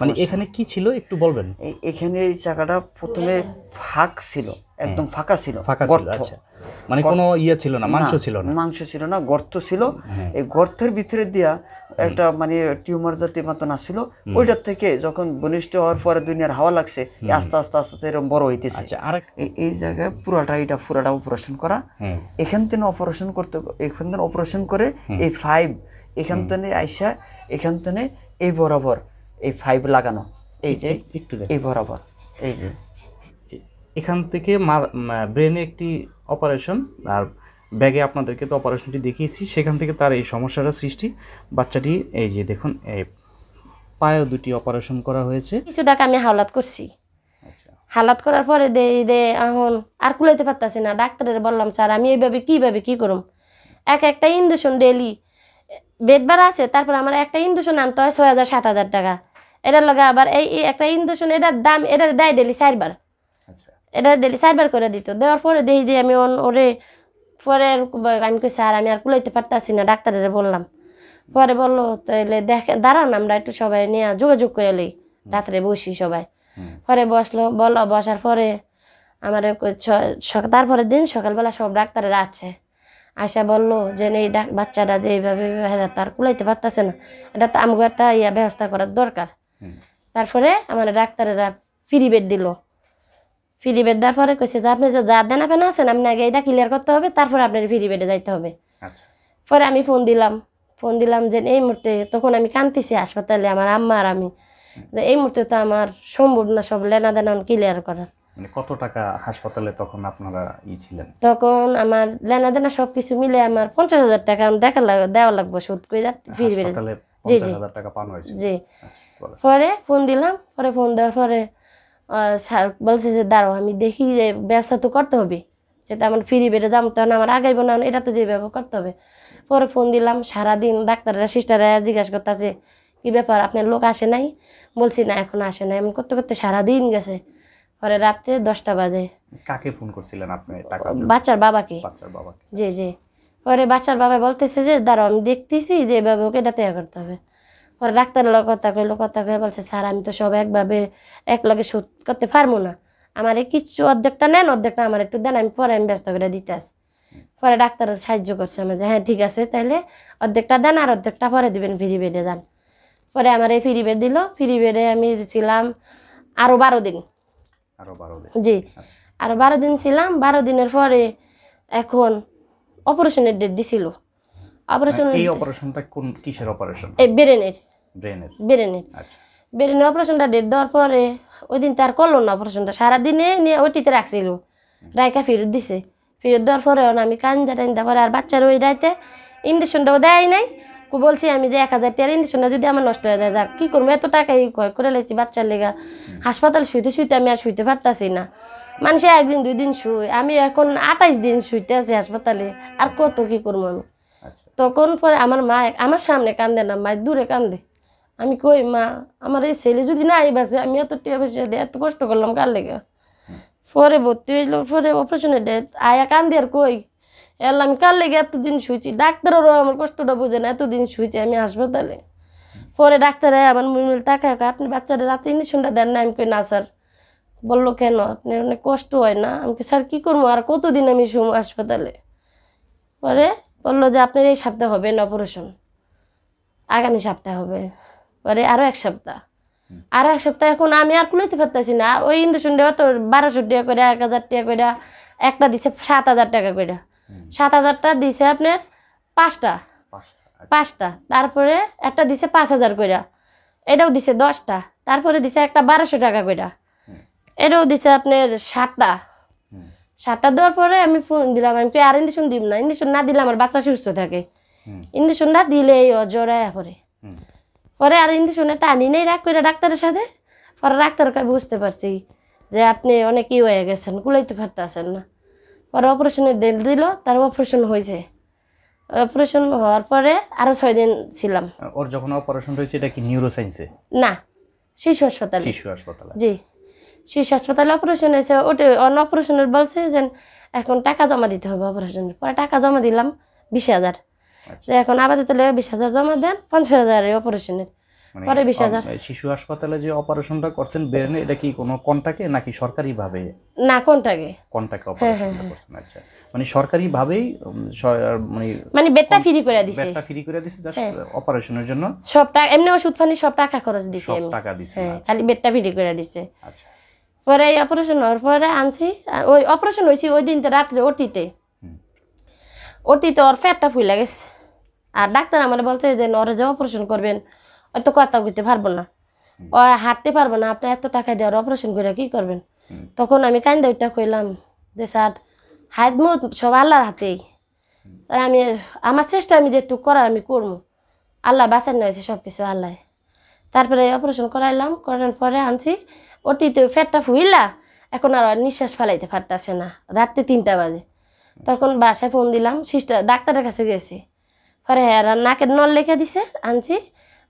মানে এখানে কি ছিল একটু বলবেন এখানে এই চাকাটা প্রথমে ফাঁক ছিল একদম হ্যাঁ। ফাঁকা ছিল ফাঁকা ছিল আচ্ছা মানে কোনো ইয়ে ছিল না মাংস ছিল না মাংস ছিল না গর্ত ছিল হ্যাঁ। এই গর্তের ভিতরে দিয়া একটা মানে টিউমার জাতীয় মতন আসছিল ওইটার থেকে যখন বনিষ্ঠ হওয়ার পরে দুনিয়ার হাওয়া লাগছে আস্তে আস্তে আস্তে এরকম বড় হইতেছে আচ্ছা, এই জায়গায় পুরাটা এটা পুরাটা অপারেশন করা হ্যাঁ। এখান থেকে অপারেশন করতে এখান থেকে অপারেশন করে এই ফাইভ এখান থেকে আইসা এখান থেকে এই বরাবর এই ফাইভ লাগানো এই যে একটু এই বরাবর এই যে এখান থেকে ব্রেনে একটি অপারেশন আর ব্যাগে আপনাদেরকে তো অপারেশনটি দেখিয়েছি সেখান থেকে তার এই সমস্যাটা সৃষ্টি বাচ্চাটি এই যে দেখুন এই পায়েও দুটি অপারেশন করা হয়েছে কিছু টাকা আমি হাওলাত করছি আচ্ছা। হালাত করার পরে দে দে এখন আর কুলাইতে পারতাছি না ডাক্তারের বললাম স্যার আমি এইভাবে কীভাবে কী করুম এক একটা ইঞ্জেকশন ডেলি বেড ভাড়া আছে তারপর আমার একটা ইঞ্জেকশন আনতে হয় ছয় হাজার সাত হাজার টাকা এটার লগে আবার এই একটা ইনজেকশন এটার দাম এটার দেয় ডেলি চারবার আচ্ছা। এটা ডেলি চারবার করে দিত দেওয়ার পরে দেখি যে আমি ওরে পরে আমি কই স্যার আমি আর কুলাইতে পারতাছি না ডাক্তারের বললাম পরে বললো তাহলে দেখে দাঁড়ান আমরা একটু সবাই নিয়ে যোগাযোগ করে লই রাত্রে বসি সবাই পরে বসলো বললো বসার পরে আমার তারপরে দিন সকালবেলা সব ডাক্তারের আছে আশা বললো যে এই বাচ্চাটা যে এইভাবে তার কুলাইতে পারতেছে না এটা তো আমাকে একটা ইয়া ব্যবস্থা করার দরকার তারপরে আমার ডাক্তারেরা ফ্রি বেড দিল ফ্রি বেড দেওয়ার পরে কেছে যে আপনি যা দেন আপনি আছেন আপনি আগে এটা ক্লিয়ার করতে হবে তারপরে আপনার ফ্রি বেডে যাইতে হবে আচ্ছা। পরে আমি ফোন দিলাম ফোন দিলাম যে এই মুহূর্তে তখন আমি কাঁদতেছি হাসপাতালে আমার আম্মা আর আমি এই মুহূর্তে তো আমার সম্ভব না সব লেনা দেনা ক্লিয়ার করা মানে কত টাকা হাসপাতালে তখন আপনারা ই ছিলেন তখন আমার লেনা দেনা সব কিছু মিলে আমার পঞ্চাশ হাজার টাকা দেখা দেওয়া লাগবে সুদ করে ফিরবে জি জি টাকা পান হয়েছে জি আচ্ছা। পরে ফোন দিলাম পরে ফোন দেওয়ার পরে বলছে যে দাঁড়ো আমি দেখি যে ব্যবসা তো করতে হবে যে আমার ফিরি বেডে যাবো তখন আমার আগাইব না এটা তো যে ব্যবহার করতে হবে পরে ফোন দিলাম সারাদিন ডাক্তাররা সিস্টাররা জিজ্ঞাসা করতেছে কী ব্যাপার আপনার লোক আসে নাই বলছি না এখন আসে না এমন করতে করতে সারাদিন গেছে পরে রাত্রে দশটা বাজে কাকে ফোন করছিলেন আপনি বাচ্চার বাবাকে জি জি পরে বাচ্চার বাবা বলতেছে যে দাঁড়ো আমি দেখতেছি যে এভাবে এটা তৈরি ইয়ে করতে হবে পরে ডাক্তারের লগে কথা কইলো কথা কয়ে বলছে স্যার আমি তো সব একভাবে এক লগে শোধ করতে পারবো না আমার এই কিচ্ছু অর্ধেকটা নেন অর্ধেকটা আমার একটু দেন আমি পরে আমি ব্যস্ত করে দিতে আস পরে ডাক্তার সাহায্য করছে আমার যে হ্যাঁ ঠিক আছে তাহলে অর্ধেকটা দেন আর অর্ধেকটা পরে দিবেন ফ্রি বেডে যান পরে আমার এই ফ্রি বেড দিল ফ্রি বেডে আমি ছিলাম আরও বারো দিন জি আচ্ছা। আরও বারো দিন ছিলাম বারো দিনের পরে এখন অপারেশনের ডেট দিছিল অপারেশন হ্যাঁ, এই অপারেশনটা কোন কিসের অপারেশন এই ব্রেনের ব্রেনের ব্রেনের আচ্ছা ব্রেনে অপারেশনটা ডেট দেওয়ার পরে ওই দিন তার করলো না অপারেশনটা সারাদিনে নিয়ে ওইটিতে রাখছিল রায়কা ফেরত দিছে ফেরত দেওয়ার পরে আমি কান্দা টান্দা পরে আর বাচ্চার ওই রাইতে ইঞ্জেকশনটাও দেয় নাই কু বলছি আমি যে এক হাজার টাকার ইঞ্জেকশনটা যদি আমার নষ্ট হয়ে যায় যাক কী করবো এত টাকাই ই করে লেছি বাচ্চার লেগা হাসপাতাল শুইতে শুইতে আমি আর শুইতে পারতাছি না মানুষে একদিন দুই দিন শুই আমি এখন আঠাইশ দিন শুইতে আছি হাসপাতালে আর কত কী করবো আমি তখন পরে আমার মা আমার সামনে কান্দে না মায়ের দূরে কান্দে আমি কই মা আমার এই ছেলে যদি না আই বাসে আমি এত টিয়া বেশি দিয়ে এত কষ্ট করলাম কার লেগে পরে ভর্তি হইল পরে অপারেশনে ডে আয়া কান্দি আর কই এলাম আমি কার লেগে এতদিন শুয়েছি ডাক্তারেরও আমার কষ্টটা বোঝে না এতদিন শুয়েছি আমি হাসপাতালে পরে ডাক্তারে আমার মিল তাকায় আপনি বাচ্চারা রাতে ইঞ্জেকশনটা দেন না আমি কই না স্যার বললো কেন আপনার অনেক কষ্ট হয় না আমাকে স্যার কী করবো আর কতদিন আমি হাসপাতালে পরে বললো যে আপনার এই সপ্তাহ হবে না অপারেশন আগামী সপ্তাহে হবে পরে আরও এক সপ্তাহ আরও এক সপ্তাহ এখন আমি আর কুলাইতে পারতেছি না আর ওই ইঞ্জেকশন দেওয়া তো বারোশো টাকা করে এক হাজার টাকা করে একটা দিছে সাত হাজার টাকা করে সাত হাজারটা দিছে আপনার পাঁচটা আচ্ছা। পাঁচটা তারপরে একটা দিছে পাঁচ হাজার কইরা এটাও দিছে দশটা তারপরে দিছে একটা বারোশো টাকা কইরা এটাও দিছে আপনার ষাটটা সারটা দেওয়ার পরে আমি ফোন দিলাম আমি আর ইঞ্জেকশন দিব না ইঞ্জেকশন না দিলে আমার বাচ্চা সুস্থ থাকে ইঞ্জেকশন না দিলে জ্বরায় পরে পরে আর ইঞ্জেকশনে টানি নেই রাগ করে ডাক্তারের সাথে পরে ডাক্তার বুঝতে পারছি যে আপনি অনেক ই হয়ে গেছেন কুলাইতে আসেন না পরে অপারেশনের ডেট দিল তার অপারেশন হয়েছে অপারেশন হওয়ার পরে আরো ছয় দিন ছিলাম ওর যখন অপারেশন হয়েছে এটা কি নিউরোসাইন্সে না শিশু হাসপাতাল শিশু হাসপাতাল জি শীর্ষ হাসপাতালে অপারেশন হয়েছে ওটা অন্য অপারেশনের বলছে যে এখন টাকা জমা দিতে হবে অপারেশনের পরে টাকা জমা দিলাম বিশ হাজার যে আচ্ছা। এখন আপাতত বিশ হাজার জমা দেন পঞ্চাশ হাজার অপারেশনের পরে বিশ হাজার শিশু হাসপাতালে যে অপারেশনটা করছেন বেরেন এটা কি কোনো কন্টাকে নাকি সরকারিভাবে না কন্টাকে কন্টাকে অপারেশন আচ্ছা মানে সরকারিভাবেই মানে মানে বেডটা ফ্রি করে দিয়েছে বেডটা ফ্রি করে দিয়েছে জাস্ট অপারেশনের জন্য সব টাকা এমনি ওষুধ পানি সব টাকা খরচ দিয়েছে সব টাকা দিয়েছে হ্যাঁ, আচ্ছা। খালি বেডটা ফ্রি করে দিয়েছে আচ্ছা পরে এই অপারেশন হওয়ার পরে আনছি আর ওই অপারেশন হয়েছি ওই দিন তো রাত্রে ওটিতে ওটিতে ওর ফ্যাটটা ফুলে গেছে আর ডাক্তার আমার বলছে যে নরে যে অপারেশন করবেন হয়তো কথা কইতে পারবো না ও হাঁটতে পারবো না আপনি এত টাকা দেওয়ার অপারেশন করে কি করবেন তখন আমি কান্দা ওইটা কইলাম যে স্যার হাত মুখ সব আল্লাহর হাতেই আমি আমার চেষ্টা আমি যেটুকু করার আমি করবো আল্লাহ বাঁচান হয়েছে সব কিছু আল্লাহ তারপরে অপারেশন করাইলাম করানোর পরে আনছি ওটিতে ফ্যাটটা ফুইলা এখন আর নিঃশ্বাস ফেলাইতে পারতেছে না রাত্রে তিনটা বাজে তখন বাসায় ফোন দিলাম সিস্টার ডাক্তারের কাছে গেছি পরে হ্যাঁ নাকের নল লেখে দিছে আনছি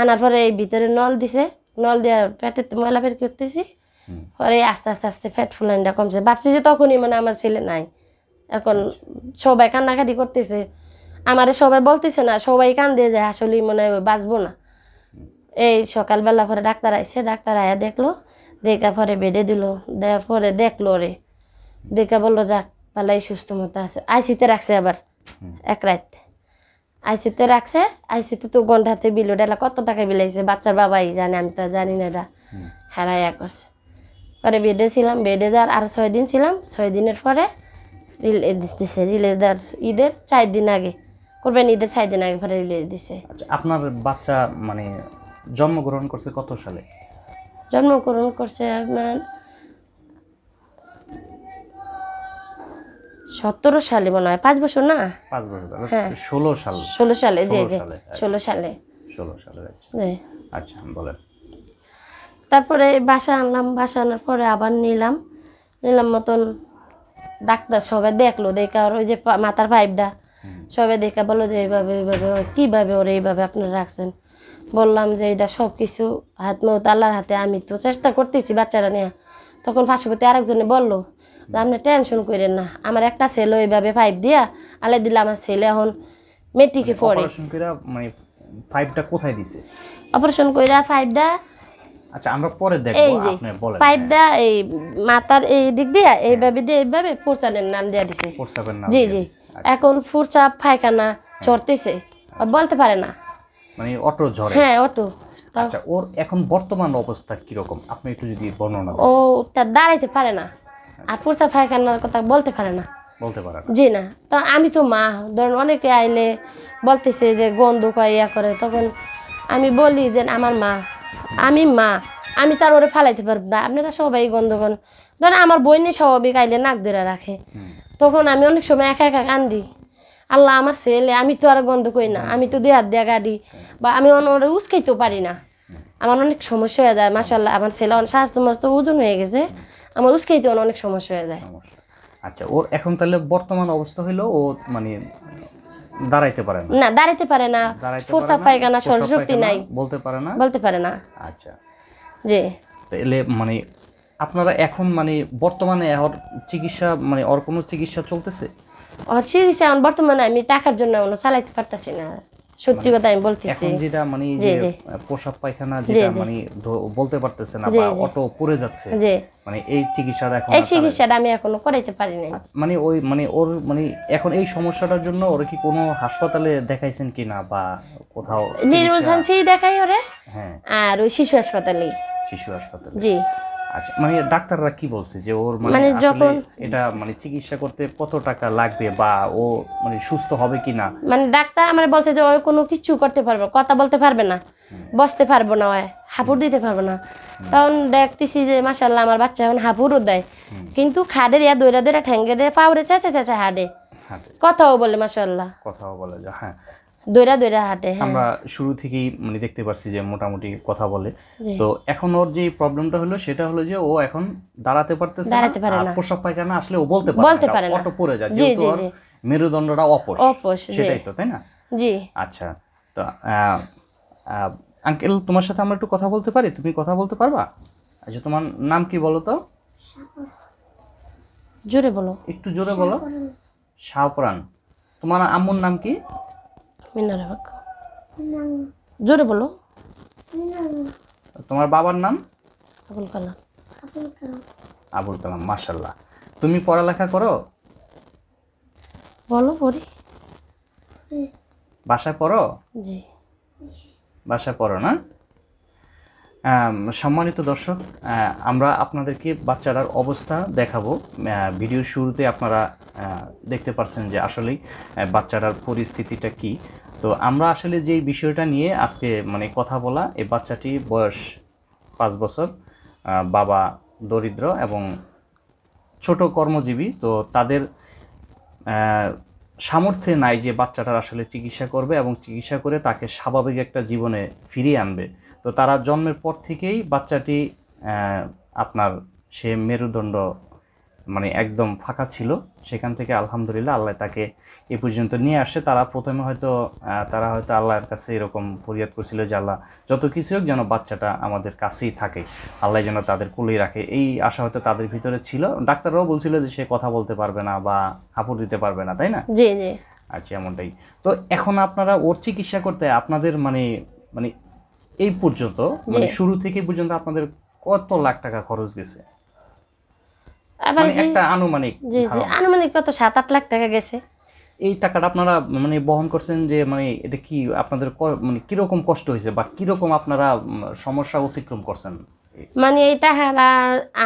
আনার পরে এই ভিতরে নল দিছে নল দেওয়ার পেটে ময়লা ফের করতেছি পরে আস্তে আস্তে আস্তে ফ্যাট ফুলাইনটা কমছে ভাবছি যে তখনই মানে আমার ছেলে নাই এখন সবাই কান্নাকাটি করতেছে আমারে সবাই বলতেছে না সবাই কান দিয়ে যায় আসলেই মনে হয় বাঁচবো না এই সকালবেলা পরে ডাক্তার আইসে ডাক্তার আয়া দেখলো দেখা পরে বেডে দিল দেওয়ার পরে দেখলো রে দেখা বললো যাক পালাই সুস্থ মতো আছে আইসিতে রাখছে আবার এক রাত আইসিতে রাখছে আইসিতে তো গন্ডাতে বিলো ডেলা কত টাকা বিলাইছে বাচ্চার বাবাই জানে আমি তো জানি না এটা হেরাইয়া করছে পরে বেডে ছিলাম বেডে যাওয়ার আর ছয় দিন ছিলাম ছয় দিনের পরে রিলিজ দিছে রিলিজ দেওয়ার ঈদের চার দিন আগে করবেন ঈদের চার দিন আগে পরে রিলিজ দিছে আচ্ছা, আপনার বাচ্চা মানে জন্মগ্রহণ করছে কত সালে জন্মগ্রহণ করছে আপনার সতেরো সালে মনে হয় পাঁচ বছর না পাঁচ বছর হ্যাঁ। ষোলো সাল ষোলো সালে যে যে আচ্ছা। ষোলো সালে ষোলো সালে আচ্ছা।, আচ্ছা বলেন তারপরে বাসা আনলাম বাসা আনার পরে আবার নিলাম নিলাম মতন ডাক্তার সবাই দেখলো দেখে আর ওই যে মাথার পাইপটা সবাই দেখা বলো যে এইভাবে এইভাবে কীভাবে ওর এইভাবে আপনারা রাখছেন বললাম যে এটা সব কিছু হাত মত আল্লাহর হাতে আমি তো চেষ্টা করতেছি বাচ্চারা নিয়ে তখন পার্শ্ববর্তী আরেকজনে বললো যে আপনি টেনশন করেন না আমার একটা ছেলে এইভাবে পাইপ দিয়া আলে দিলে আমার ছেলে এখন মেট্রিকে মানে পড়ে পাইপটা মানে কোথায় দিছে অপারেশন কইরা পাইপটা আচ্ছা আমরা পরে দেখবো আপনি বলেন পাইপটা হ্যাঁ। এই মাথার এই দিক দিয়ে এইভাবে দিয়ে এইভাবে ফোরচানের নাম দেয়া দিছে ফোরচাপের নাম জি জি আচ্ছা। এখন ফোরচাপ পায়খানা চড়তেছে আচ্ছা। বলতে পারে না মানে অটো ঝড়ে হ্যাঁ অটো আচ্ছা ওর এখন বর্তমান অবস্থা রকম আপনি একটু যদি বর্ণনা ও তার দাঁড়াইতে পারে না আর প্রস্তাব পায়খানার কথা বলতে পারে না বলতে পারে জি না তো আমি তো মা ধরেন অনেকে আইলে বলতেছে যে গন্ধ কয় ইয়া করে তখন আমি বলি যে আমার মা আমি মা আমি তার ওরে ফালাইতে পারবো না আপনারা সবাই গন্ধগণ ধরেন আমার বইনি স্বাভাবিক আইলে নাক ধরে রাখে তখন আমি অনেক সময় একা একা কান্দি আল্লাহ আমার ছেলে আমি তো আর গন্ধ করি না আমি তো দুই হাত দেয়া গাড়ি বা আমি ওরা উস্কাইতেও পারি না আমার অনেক সমস্যা হয়ে যায় আল্লাহ আমার ছেলে অনেক স্বাস্থ্য মাস্ত ওজন হয়ে গেছে আমার উস্কাইতে অনেক সমস্যা হয়ে যায় আচ্ছা ওর এখন তাহলে বর্তমান অবস্থা হলো ও মানে দাঁড়াইতে পারে না না দাঁড়াইতে পারে না ফোসা পায়খানা শক্তি নাই বলতে পারে না বলতে পারে না আচ্ছা জি তাহলে মানে আপনারা এখন মানে বর্তমানে এর চিকিৎসা মানে ওর কোনো চিকিৎসা চলতেছে আর এখন বর্তমানে আমি টাকার জন্য চালাইতে না সত্যি মানে কথা আমি বলতেছি যেটা মানে যে পোশাক পায়খানা যেটা মানে বলতে পারতেছে না বা অটো পড়ে যাচ্ছে মানে এই চিকিৎসাটা এখন এই চিকিৎসাটা আমি এখনো করাইতে পারি নাই আচ্ছা, মানে ওই মানে ওর মানে এখন এই সমস্যাটার জন্য ওর কি কোনো হাসপাতালে দেখাইছেন কিনা বা কোথাও নিউরোসানসি দেখাই ওরে হ্যাঁ আর ওই শিশু হাসপাতালে শিশু হাসপাতালে জি আচ্ছা মানে ডাক্তাররা কি বলছে যে ওর মানে, মানে যখন এটা মানে চিকিৎসা করতে কত টাকা লাগবে বা ও মানে সুস্থ হবে কি না মানে ডাক্তার আমার বলছে যে ও কোনো কিছু করতে পারবে কথা বলতে পারবে না বসতে পারবো না ওয় হাঁপুর দিতে পারবো না তখন দেখতেছি যে মাসাল্লাহ আমার বাচ্চা এখন হাঁপুরও দেয় কিন্তু খাদের ইয়া দৈরা দৈরা ঠ্যাঙ্গে দে পাউরে চেঁচা চেঁচে হাডে কথাও বলে মাসাল্লাহ কথাও বলে হ্যাঁ দৈরা দৈরা হাঁটে হ্যাঁ। আমরা শুরু থেকেই মানে দেখতে পারছি যে মোটামুটি কথা বলে তো এখন ওর যে প্রবলেমটা হলো সেটা হলো যে ও এখন দাঁড়াতে পারতেছে দাঁড়াতে পারে না প্রসাব পায়খানা আসলে ও বলতে পারে বলতে পারে না অটো পড়ে যায় জি জি জি মেরুদণ্ডটা অপস অপস সেটাই তো তাই না জি আচ্ছা তো আঙ্কেল তোমার সাথে আমরা একটু কথা বলতে পারি তুমি কথা বলতে পারবা আচ্ছা তোমার নাম কি বলো তো জোরে বলো একটু জোরে বলো শাহপরান তোমার আম্মুর নাম কি মিনারা বাক্কা জোরে বলো তোমার বাবার নাম আবুল কালাম আবুল কালাম মার্শাল্লাহ তুমি পড়ালেখা করো বলো পড়ি বাসায় পড়ো জি বাসায় পড়ো না সম্মানিত দর্শক আমরা আপনাদেরকে বাচ্চাটার অবস্থা দেখাবো ভিডিও শুরুতে আপনারা দেখতে পারছেন যে আসলেই বাচ্চাটার পরিস্থিতিটা কি তো আমরা আসলে যে বিষয়টা নিয়ে আজকে মানে কথা বলা এই বাচ্চাটি বয়স পাঁচ বছর বাবা দরিদ্র এবং ছোট কর্মজীবী তো তাদের সামর্থ্যে নাই যে বাচ্চাটার আসলে চিকিৎসা করবে এবং চিকিৎসা করে তাকে স্বাভাবিক একটা জীবনে ফিরিয়ে আনবে তো তারা জন্মের পর থেকেই বাচ্চাটি আপনার সে মেরুদণ্ড মানে একদম ফাঁকা ছিল সেখান থেকে আলহামদুলিল্লাহ আল্লাহ তাকে এ পর্যন্ত নিয়ে আসে তারা প্রথমে হয়তো তারা হয়তো আল্লাহর কাছে এরকম ফরিয়াদ করছিল যে আল্লাহ যত কিছু হোক যেন বাচ্চাটা আমাদের কাছেই থাকে আল্লাহ যেন তাদের কুলেই রাখে এই আশা হয়তো তাদের ভিতরে ছিল ডাক্তাররাও বলছিল যে সে কথা বলতে পারবে না বা হাঁপুর দিতে পারবে না তাই না জি জি আচ্ছা এমনটাই তো এখন আপনারা ওর চিকিৎসা করতে আপনাদের মানে মানে এই পর্যন্ত মানে শুরু থেকে পর্যন্ত আপনাদের কত লাখ টাকা খরচ গেছে আবার মানে একটা আনুমানিক জি জি আনুমানিক কত সাত আট লাখ টাকা গেছে এই টাকাটা আপনারা মানে বহন করছেন যে মানে এটা কি আপনাদের মানে কিরকম কষ্ট হয়েছে বা কিরকম আপনারা সমস্যা অতিক্রম করছেন মানে এটা হারা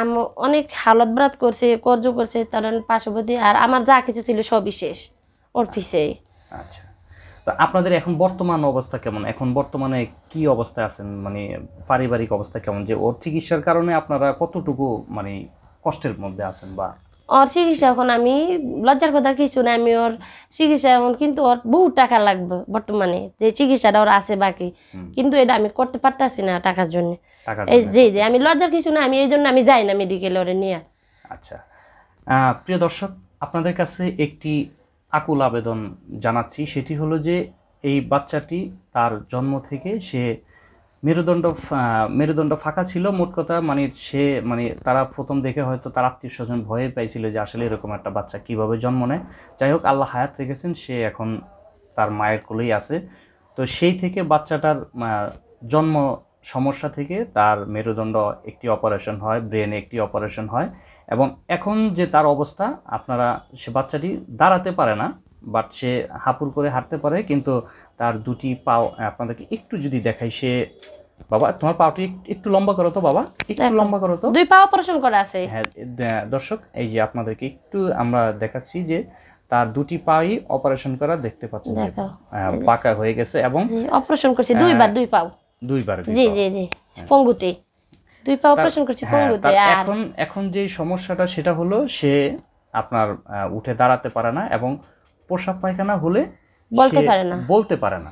আমি অনেক হালত ব্রাত করছে কর্য করছে তার পার্শ্ববর্তী আর আমার যা কিছু ছিল সবই শেষ ওর পিছিয়ে আচ্ছা তা আপনাদের এখন বর্তমান অবস্থা কেমন এখন বর্তমানে কি অবস্থায় আছেন মানে পারিবারিক অবস্থা কেমন যে ওর চিকিৎসার কারণে আপনারা কতটুকু মানে কষ্টের মধ্যে আছেন বা ওর চিকিৎসা এখন আমি লজ্জার কথা কিছু না আমি ওর চিকিৎসা এখন কিন্তু ওর বহু টাকা লাগবে বর্তমানে যে চিকিৎসাটা ওর আছে বাকি কিন্তু এটা আমি করতে পারতাছি না টাকার জন্য এই জি জি আমি লজ্জার কিছু না আমি এই জন্য আমি যাই না মেডিকেল ওরে নিয়ে আচ্ছা প্রিয় দর্শক আপনাদের কাছে একটি আকুল আবেদন জানাচ্ছি সেটি হলো যে এই বাচ্চাটি তার জন্ম থেকে সে মেরুদণ্ড মেরুদণ্ড ফাঁকা ছিল মোট কথা মানে সে মানে তারা প্রথম দেখে হয়তো তার আত্মীয় স্বজন ভয়ে পাইছিল যে আসলে এরকম একটা বাচ্চা কীভাবে জন্ম নেয় যাই হোক আল্লাহ হায়াত রেখেছেন সে এখন তার মায়ের কোলেই আছে তো সেই থেকে বাচ্চাটার জন্ম সমস্যা থেকে তার মেরুদণ্ড একটি অপারেশন হয় ব্রেনে একটি অপারেশন হয় এবং এখন যে তার অবস্থা আপনারা সে বাচ্চাটি দাঁড়াতে পারে না বাট সে হাঁপুর করে হাঁটতে পারে কিন্তু তার দুটি পাও আপনাদেরকে একটু যদি দেখাই সে বাবা তোমার পাটি একটু লম্বা করো তো বাবা একটু লম্বা করো তো দুই পা অপারেশন করা আছে হ্যাঁ দর্শক এই যে আপনাদেরকে একটু আমরা দেখাচ্ছি যে তার দুটি পাই অপারেশন করা দেখতে পাচ্ছেন পাকা হয়ে গেছে এবং অপারেশন করছে দুইবার হ্যাঁ, দুই পাও দুইবার জি জি জি হ্যাঁ। পঙ্গুতে তুই পা অপারেশন করছি হ্যাঁ, পঙ্গুতে এখন এখন যে সমস্যাটা সেটা হলো সে আপনার উঠে দাঁড়াতে পারে না এবং পোশাক পায়খানা হলে বলতে পারে না বলতে পারে না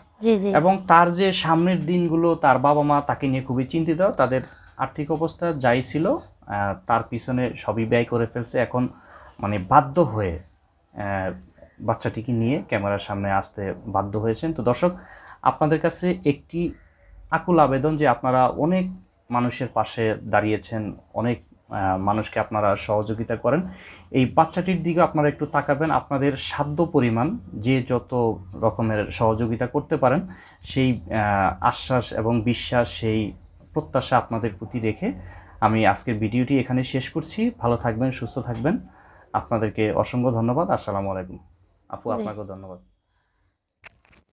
এবং তার যে সামনের দিনগুলো তার বাবা মা তাকে নিয়ে খুবই চিন্তিত তাদের আর্থিক অবস্থা যাই ছিল তার পিছনে সবই ব্যয় করে ফেলছে এখন মানে বাধ্য হয়ে বাচ্চাটিকে নিয়ে ক্যামেরার সামনে আসতে বাধ্য হয়েছেন তো দর্শক আপনাদের কাছে একটি আকুল আবেদন যে আপনারা অনেক মানুষের পাশে দাঁড়িয়েছেন অনেক মানুষকে আপনারা সহযোগিতা করেন এই বাচ্চাটির দিকে আপনারা একটু তাকাবেন আপনাদের সাধ্য পরিমাণ যে যত রকমের সহযোগিতা করতে পারেন সেই আশ্বাস এবং বিশ্বাস সেই প্রত্যাশা আপনাদের প্রতি রেখে আমি আজকের ভিডিওটি এখানে শেষ করছি ভালো থাকবেন সুস্থ থাকবেন আপনাদেরকে অসংখ্য ধন্যবাদ আসসালামু আলাইকুম আপু আপনাকেও ধন্যবাদ